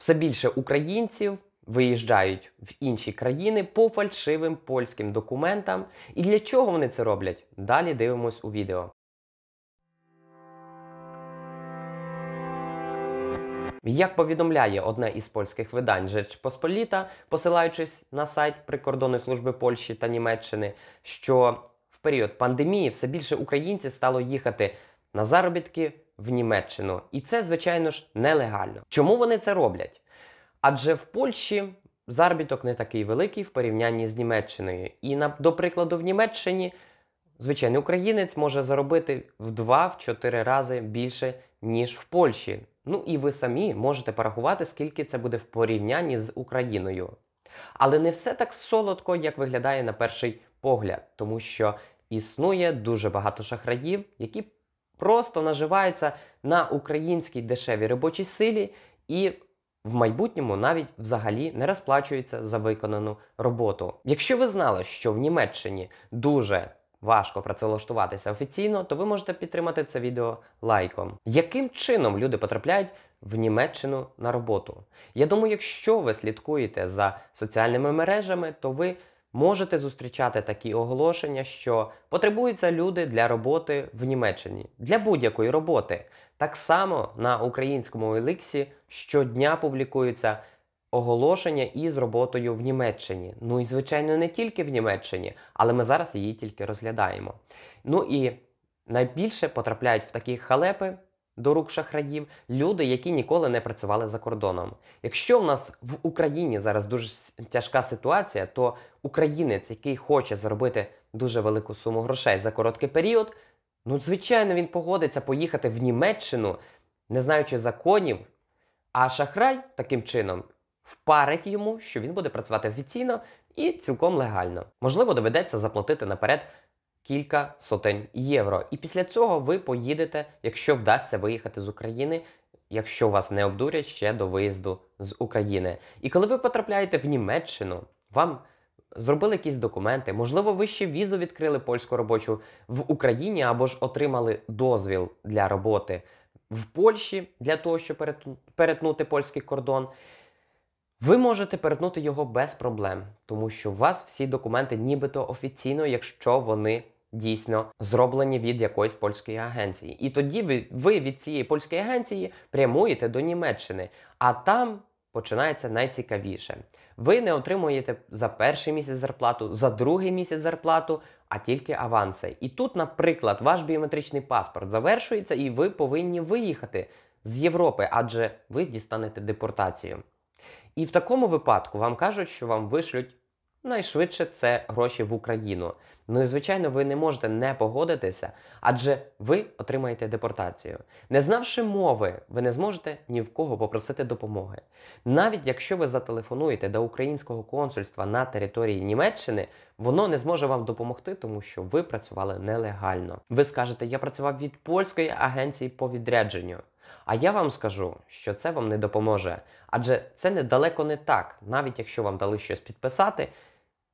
Все більше українців виїжджають в інші країни по фальшивим польським документам. І для чого вони це роблять? Далі дивимось у відео. Як повідомляє одне із польських видань Жеч Посполіта, посилаючись на сайт прикордонної служби Польщі та Німеччини, що в період пандемії все більше українців стало їхати на заробітки в Німеччину. І це, звичайно ж, нелегально. Чому вони це роблять? Адже в Польщі заробіток не такий великий в порівнянні з Німеччиною. І, до прикладу, в Німеччині звичайний українець може заробити в 2-4 рази більше, ніж в Польщі. Ну і ви самі можете порахувати, скільки це буде в порівнянні з Україною. Але не все так солодко, як виглядає на перший погляд, тому що існує дуже багато шахраїв, які просто наживаються на українській дешевій робочій силі і в майбутньому навіть взагалі не розплачуються за виконану роботу. Якщо ви знали, що в Німеччині дуже важко працевлаштуватися офіційно, то ви можете підтримати це відео лайком. Яким чином люди потрапляють? В Німеччину на роботу. Я думаю, якщо ви слідкуєте за соціальними мережами, то ви можете зустрічати такі оголошення, що потребуються люди для роботи в Німеччині, для будь-якої роботи. Так само на українському еліксі щодня публікуються оголошення із роботою в Німеччині. Ну і, звичайно, не тільки в Німеччині, але ми зараз її тільки розглядаємо. Ну і найбільше потрапляють в такі халепи до рук шахраїв люди, які ніколи не працювали за кордоном. Якщо в нас в Україні зараз дуже тяжка ситуація, то українець, який хоче заробити дуже велику суму грошей за короткий період, ну звичайно він погодиться поїхати в Німеччину, не знаючи законів. А шахрай таким чином впарить йому, що він буде працювати офіційно і цілком легально. Можливо, доведеться заплатити наперед кілька сотень євро. І після цього ви поїдете, якщо вдасться виїхати з України, якщо вас не обдурять ще до виїзду з України. І коли ви потрапляєте в Німеччину, вам зробили якісь документи, можливо, ви ще візу відкрили польську робочу в Україні або ж отримали дозвіл для роботи в Польщі для того, щоб перетнути польський кордон. Ви можете перетнути його без проблем, тому що у вас всі документи нібито офіційно, якщо вони дійсно зроблені від якоїсь польської агенції. І тоді ви, ви від цієї польської агенції прямуєте до Німеччини, а там починається найцікавіше. Ви не отримуєте за перший місяць зарплату, за другий місяць зарплату, а тільки аванси. І тут, наприклад, ваш біометричний паспорт завершується, і ви повинні виїхати з Європи, адже ви дістанете депортацію. І в такому випадку вам кажуть, що вам вишлють найшвидше це гроші в Україну. Ну і звичайно, ви не можете не погодитися, адже ви отримаєте депортацію. Не знавши мови, ви не зможете ні в кого попросити допомоги. Навіть якщо ви зателефонуєте до українського консульства на території Німеччини, воно не зможе вам допомогти, тому що ви працювали нелегально. Ви скажете, я працював від польської агенції по відрядженню. А я вам скажу, що це вам не допоможе, адже це недалеко не так, навіть якщо вам дали щось підписати,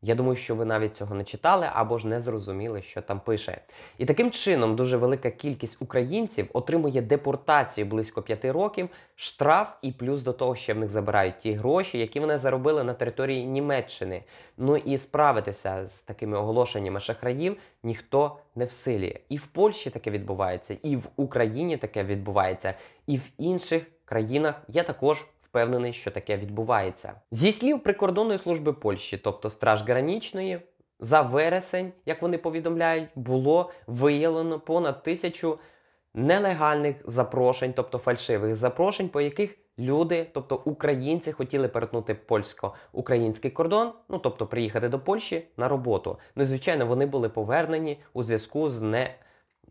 я думаю, що ви навіть цього не читали або ж не зрозуміли, що там пише. І таким чином дуже велика кількість українців отримує депортацію близько 5 років, штраф і плюс до того, що в них забирають ті гроші, які вони заробили на території Німеччини. Ну і справитися з такими оголошеннями шахраїв ніхто не в силі. І в Польщі таке відбувається, і в Україні таке відбувається, і в інших країнах є також впевнений, що таке відбувається. Зі слів прикордонної служби Польщі, тобто Страж Гранічної, за вересень, як вони повідомляють, було виявлено понад тисячу нелегальних запрошень, тобто фальшивих запрошень, по яких люди, тобто українці, хотіли перетнути польсько-український кордон, ну тобто приїхати до Польщі на роботу. Ну звичайно, вони були повернені у зв'язку з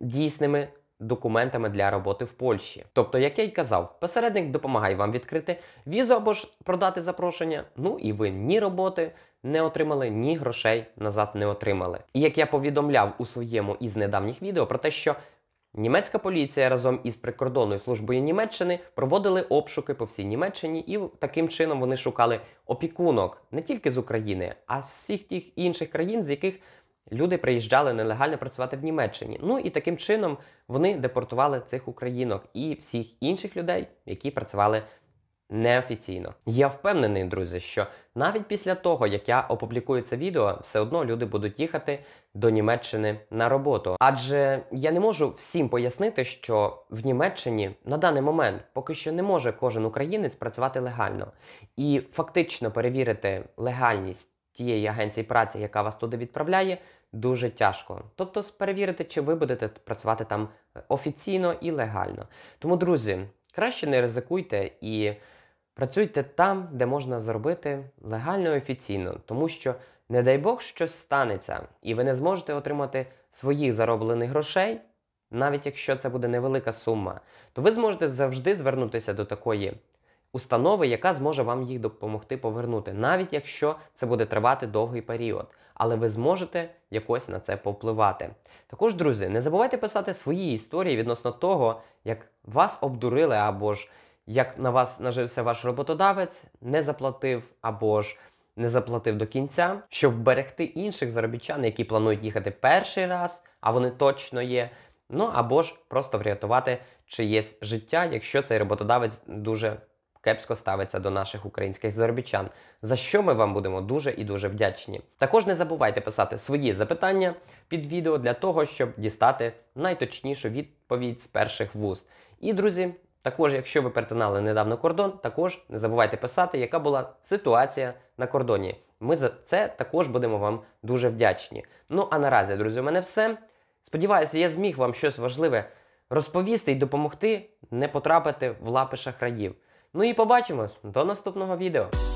недійсними документами для роботи в Польщі. Тобто, як я й казав, посередник допомагає вам відкрити візу або ж продати запрошення. Ну і ви ні роботи не отримали, ні грошей назад не отримали. І як я повідомляв у своєму із недавніх відео про те, що. Німецька поліція разом із прикордонною службою Німеччини проводили обшуки по всій Німеччині, і таким чином вони шукали опікунок не тільки з України, а з всіх тих інших країн, з яких люди приїжджали нелегально працювати в Німеччині. Ну і таким чином вони депортували цих українок і всіх інших людей, які працювали. Неофіційно. Я впевнений, друзі, що навіть після того, як я опублікую це відео, все одно люди будуть їхати до Німеччини на роботу. Адже я не можу всім пояснити, що в Німеччині на даний момент поки що не може кожен українець працювати легально і фактично перевірити легальність тієї агенції праці, яка вас туди відправляє, дуже тяжко. Тобто, перевірити, чи ви будете працювати там е, офіційно і легально. Тому, друзі, краще не ризикуйте і працюйте там, де можна зробити легально і офіційно, тому що. Не дай Бог, щось станеться, і ви не зможете отримати своїх зароблених грошей, навіть якщо це буде невелика сума, то ви зможете завжди звернутися до такої установи, яка зможе вам їх допомогти повернути, навіть якщо це буде тривати довгий період. Але ви зможете якось на це повпливати. Також, друзі, не забувайте писати свої історії відносно того, як вас обдурили, або ж як на вас нажився ваш роботодавець, не заплатив, або ж не заплатив до кінця, щоб берегти інших заробітчан, які планують їхати перший раз, а вони точно є. Ну або ж просто врятувати чиєсь життя, якщо цей роботодавець дуже кепсько ставиться до наших українських заробітчан, за що ми вам будемо дуже і дуже вдячні. Також не забувайте писати свої запитання під відео для того, щоб дістати найточнішу відповідь з перших вуст. І, друзі, також, якщо ви перетинали недавно кордон, також не забувайте писати, яка була ситуація на кордоні. Ми за це також будемо вам дуже вдячні. Ну а наразі, друзі, у мене все. Сподіваюся, я зміг вам щось важливе розповісти і допомогти не потрапити в лапи шахраїв. Ну і побачимось до наступного відео.